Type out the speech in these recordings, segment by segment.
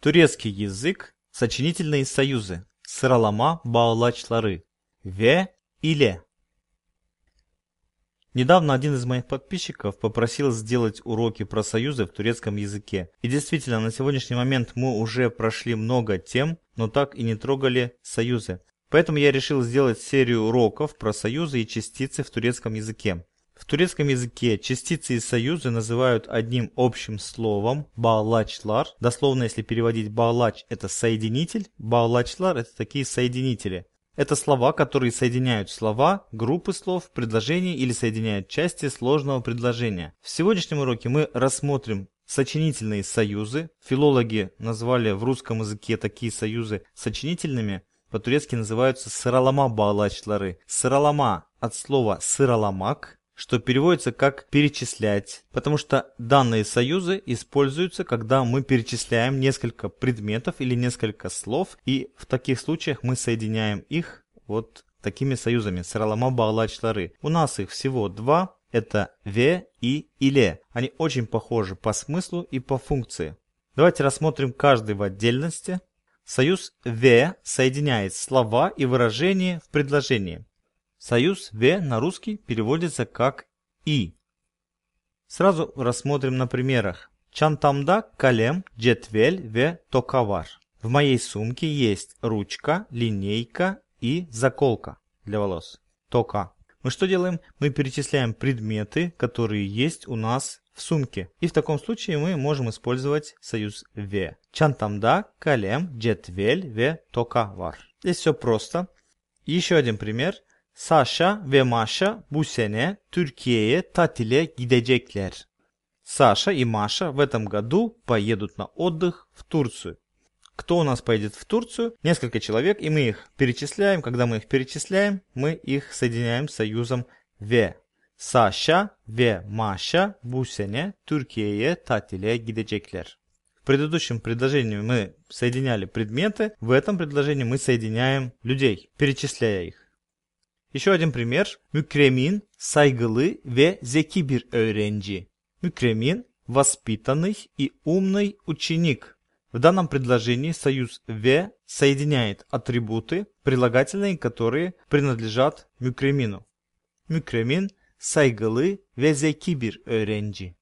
Турецкий язык. Сочинительные союзы. Сыралама баалачлары. Ве или. Недавно один из моих подписчиков попросил сделать уроки про союзы в турецком языке. И действительно, на сегодняшний момент мы уже прошли много тем, но так и не трогали союзы. Поэтому я решил сделать серию уроков про союзы и частицы в турецком языке. В турецком языке частицы и союзы называют одним общим словом «баалачлар». Дословно, если переводить «баалач» – это «соединитель», «баалачлар» – это такие соединители. Это слова, которые соединяют слова, группы слов, предложения или соединяют части сложного предложения. В сегодняшнем уроке мы рассмотрим сочинительные союзы. Филологи назвали в русском языке такие союзы сочинительными, по-турецки называются сыралама баалачлары. Сыралама от слова сыраломак, что переводится как «перечислять», потому что данные союзы используются, когда мы перечисляем несколько предметов или несколько слов, и в таких случаях мы соединяем их вот такими союзами сыралама, балачлары. У нас их всего два, это «ве» и «иле». Они очень похожи по смыслу и по функции. Давайте рассмотрим каждый в отдельности. Союз «ве» соединяет слова и выражения в предложении – Союз В на русский переводится как И. Сразу рассмотрим на примерах. Чантамда калем джетвель в токовар. В моей сумке есть ручка, линейка и заколка для волос. Тока. Мы что делаем? Мы перечисляем предметы, которые есть у нас в сумке. И в таком случае мы можем использовать союз В. Чантамда калем джетвель в токовар. Здесь все просто. Еще один пример – Saşa ve Maşa bu сене Türkiye'ye tatile gidecekler. Саша и Маша в этом году поедут на отдых в Турцию. Кто у нас поедет в Турцию? Несколько человек, и мы их перечисляем. Когда мы их перечисляем, мы их соединяем с союзом «ве». Саша ве Маша bu sene Türkiye'ye tatile gidecekler. В предыдущем предложении мы соединяли предметы, в этом предложении мы соединяем людей, перечисляя их. Еще один пример. Мюкремин saygılı ve zeki bir öğrenci. Mükremin воспитанный и умный ученик. В данном предложении союз «в» соединяет атрибуты, прилагательные, которые принадлежат мюкремину. Мюкремин сайгылы везекибир öğrenci.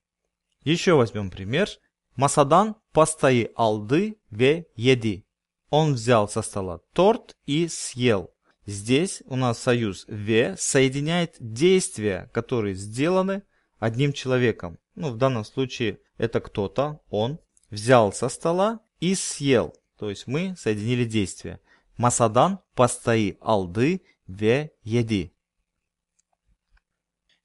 Еще возьмем пример. Масадан пастayı алды ве еди. Он взял со стола торт и съел. Здесь у нас союз «ве» соединяет действия, которые сделаны одним человеком. Ну, в данном случае это кто-то, он, взял со стола и съел. То есть мы соединили действия. Масадан пастаи алды ве еди.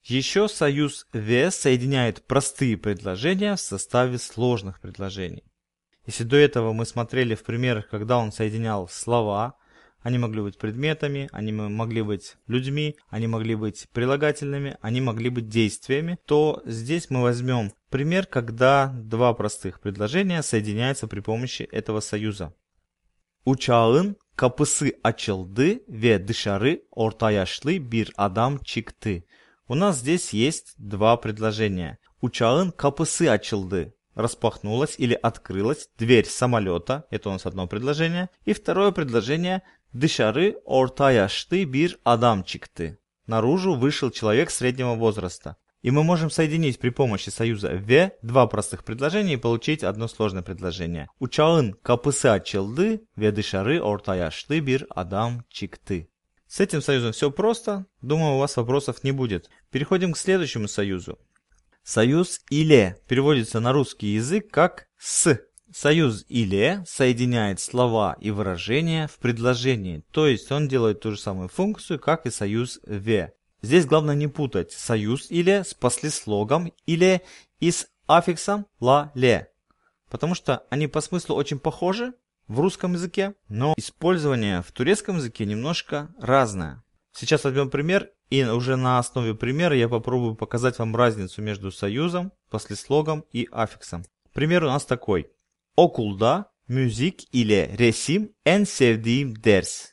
Еще союз «ве» соединяет простые предложения в составе сложных предложений. Если до этого мы смотрели в примерах, когда он соединял слова – они могли быть предметами, они могли быть людьми, они могли быть прилагательными, они могли быть действиями, то здесь мы возьмем пример, когда два простых предложения соединяются при помощи этого союза. Uçağın kapısı açıldı ve dışarı orta бир адам adam çıktı. У нас здесь есть два предложения. Uçağın капысы açıldı распахнулась или открылась дверь самолета, это у нас одно предложение, и второе предложение Дышары орта яшты бир адам чикты. Наружу вышел человек среднего возраста. И мы можем соединить при помощи союза «ве» два простых предложения и получить одно сложное предложение. Учаын капысы ачылды, ве дышары орта яшты бир адам чикты. С этим союзом все просто. Думаю, у вас вопросов не будет. Переходим к следующему союзу. Союз «иле» переводится на русский язык как «с». Союз «или» соединяет слова и выражения в предложении, то есть он делает ту же самую функцию, как и союз «в». Здесь главное не путать союз «или» с послеслогом «или» и с аффиксом «ла-ле», потому что они по смыслу очень похожи в русском языке, но использование в турецком языке немножко разное. Сейчас возьмем пример, и уже на основе примера я попробую показать вам разницу между союзом, послеслогом и аффиксом. Пример у нас такой. Okulda müzik или resim en sevdiğim ders.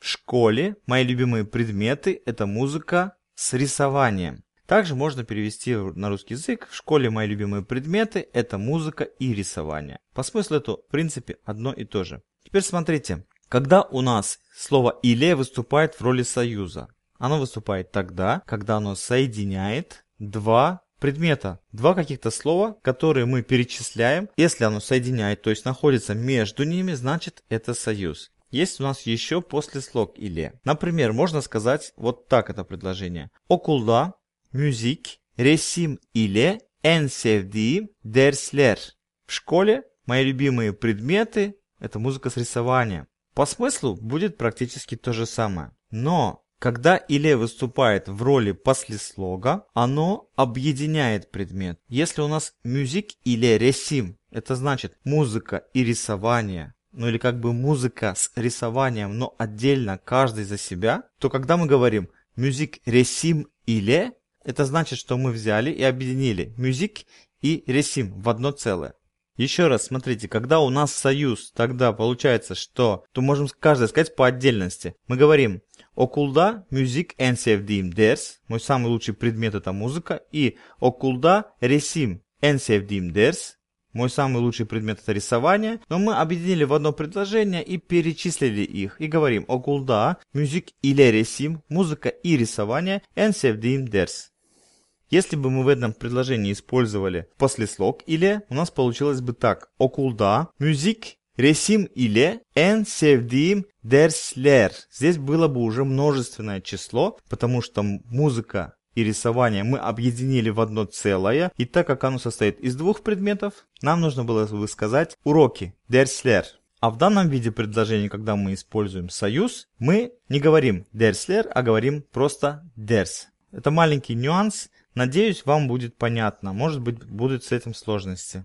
В школе мои любимые предметы – это музыка с рисованием. Также можно перевести на русский язык. В школе мои любимые предметы – это музыка и рисование. По смыслу это, в принципе, одно и то же. Теперь смотрите. Когда у нас слово «или» выступает в роли союза? Оно выступает тогда, когда оно соединяет два предмета. Два каких-то слова, которые мы перечисляем. Если оно соединяет, то есть находится между ними, значит это союз. Есть у нас еще после слог «или». Например, можно сказать вот так это предложение. окулда, müzik, resim или, en sevdiğim В школе мои любимые предметы – это музыка с рисованием. По смыслу будет практически то же самое. Но когда «иле» выступает в роли послеслога, оно объединяет предмет. Если у нас «мюзик» или «ресим», это значит «музыка» и «рисование», ну или как бы музыка с рисованием, но отдельно каждый за себя, то когда мы говорим «мюзик ресим или», это значит, что мы взяли и объединили «мюзик» и «ресим» в одно целое. Еще раз смотрите, когда у нас союз, тогда получается, что, то можем каждый сказать по отдельности. Мы говорим Okulda müzik en sevdiğim ders. Мой самый лучший предмет это музыка. И okulda resim en sevdiğim ders. Мой самый лучший предмет это рисование. Но мы объединили в одно предложение и перечислили их. И говорим okulda müzik ile resim, музыка и рисование en sevdiğim ders. Если бы мы в этом предложении использовали послеслог или, у нас получилось бы так. Okulda müzik Ресим или en sevdiğim dersler. Здесь было бы уже множественное число, потому что музыка и рисование мы объединили в одно целое. И так как оно состоит из двух предметов, нам нужно было бы сказать уроки dersler. А в данном виде предложения, когда мы используем союз, мы не говорим dersler, а говорим просто ders. Это маленький нюанс. Надеюсь, вам будет понятно. Может быть, будут с этим сложности.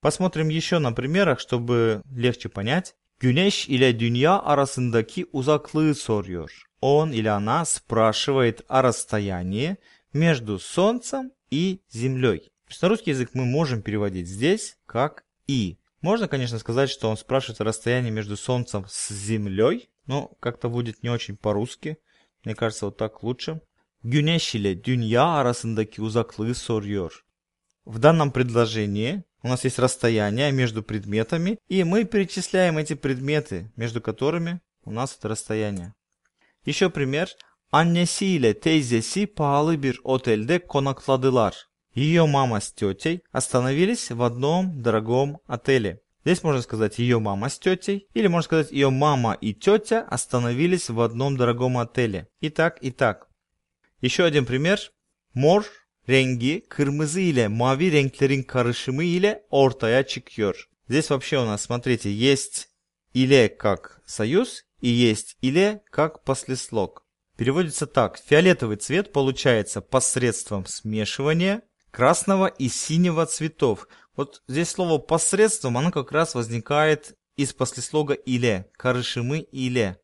Посмотрим еще на примерах, чтобы легче понять. Güneş ile dünya arasındaki узаклы soruyor. Он или она спрашивает о расстоянии между Солнцем и Землей. на русский язык мы можем переводить здесь как «и». Можно, конечно, сказать, что он спрашивает о расстоянии между Солнцем с Землей, но как-то будет не очень по-русски. Мне кажется, вот так лучше. Güneş ile dünya arasındaki uzaklığı soruyor. В данном предложении у нас есть расстояние между предметами, и мы перечисляем эти предметы, между которыми у нас это расстояние. Еще пример. Annesiyle teyzesi pahalı bir otelde konakladılar. Ее мама с тетей остановились в одном дорогом отеле. Здесь можно сказать ее мама с тетей, или можно сказать ее мама и тетя остановились в одном дорогом отеле. И так, и так. Еще один пример. Морж rengi kırmızı ile mavi renklerin karışımı ile ortaya çıkıyor. Здесь вообще у нас, смотрите, есть «иле» как союз и есть «иле» как послеслог. Переводится так. Фиолетовый цвет получается посредством смешивания красного и синего цветов. Вот здесь слово «посредством», оно как раз возникает из послеслога «иле», «карышимы» «иле».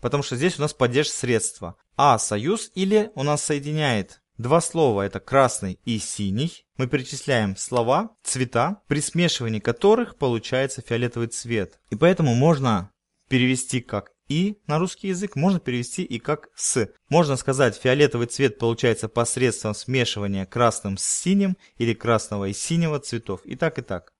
Потому что здесь у нас падеж средства. А союз «иле» у нас соединяет Два слова – это красный и синий. Мы перечисляем слова, цвета, при смешивании которых получается фиолетовый цвет. И поэтому можно перевести как «и» на русский язык, можно перевести и как «с». Можно сказать, фиолетовый цвет получается посредством смешивания красным с синим или красного и синего цветов. И так, и так.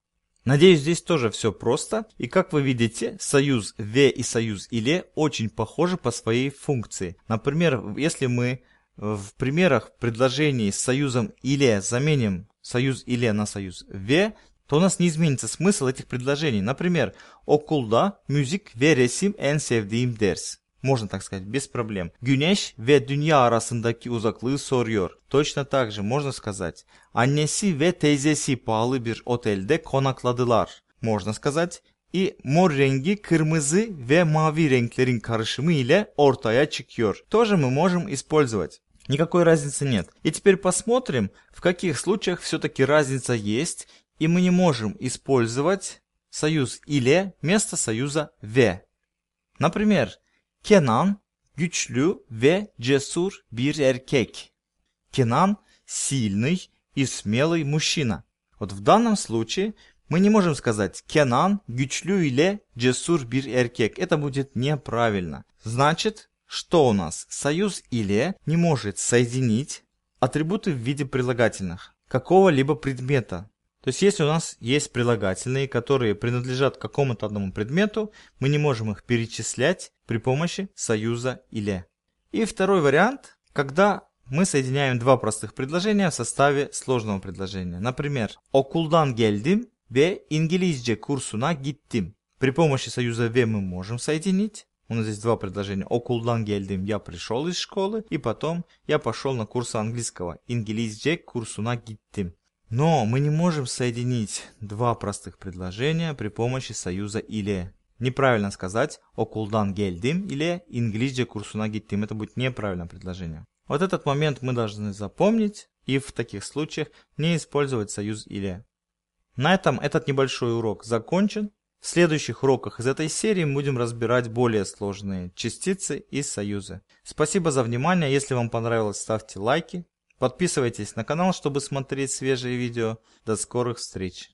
Надеюсь, здесь тоже все просто. И как вы видите, союз «ве» и союз «иле» очень похожи по своей функции. Например, если мы в примерах предложений с союзом «или» заменим союз «или» на союз «ве», то у нас не изменится смысл этих предложений. Например, «Okulda müzik ve resim en sevdiğim ders». Можно так сказать, без проблем. Güneş ve dünya arasındaki uzaklığı soruyor. Точно так же можно сказать. Annesi ve teyzesi pahalı bir otelde konakladılar. Можно сказать. И мор ренги кырмызы ve mavi renklerin karışımı ile ortaya çıkıyor. Тоже мы можем использовать никакой разницы нет. И теперь посмотрим, в каких случаях все-таки разница есть, и мы не можем использовать союз или вместо союза в. Например, Кенан güçlü ve cesur bir erkek. Кенан сильный и смелый мужчина. Вот в данном случае мы не можем сказать Кенан güçlü ile cesur bir erkek. Это будет неправильно. Значит, что у нас? Союз или не может соединить атрибуты в виде прилагательных какого-либо предмета. То есть если у нас есть прилагательные, которые принадлежат какому-то одному предмету, мы не можем их перечислять при помощи союза или. И второй вариант, когда мы соединяем два простых предложения в составе сложного предложения. Например, Окулдан гельдим ве İngilizce kursuna gittim». При помощи союза «ве» мы можем соединить у нас здесь два предложения. Окулдан гельдим. Я пришел из школы. И потом я пошел на курсы английского. Ингилизде курсуна гиттим. Но мы не можем соединить два простых предложения при помощи союза «или». Неправильно сказать «окулдан гельдим» или «инглизде курсуна гиттим». Это будет неправильное предложение. Вот этот момент мы должны запомнить и в таких случаях не использовать союз «или». На этом этот небольшой урок закончен. В следующих уроках из этой серии мы будем разбирать более сложные частицы и союзы. Спасибо за внимание, если вам понравилось ставьте лайки, подписывайтесь на канал, чтобы смотреть свежие видео. До скорых встреч!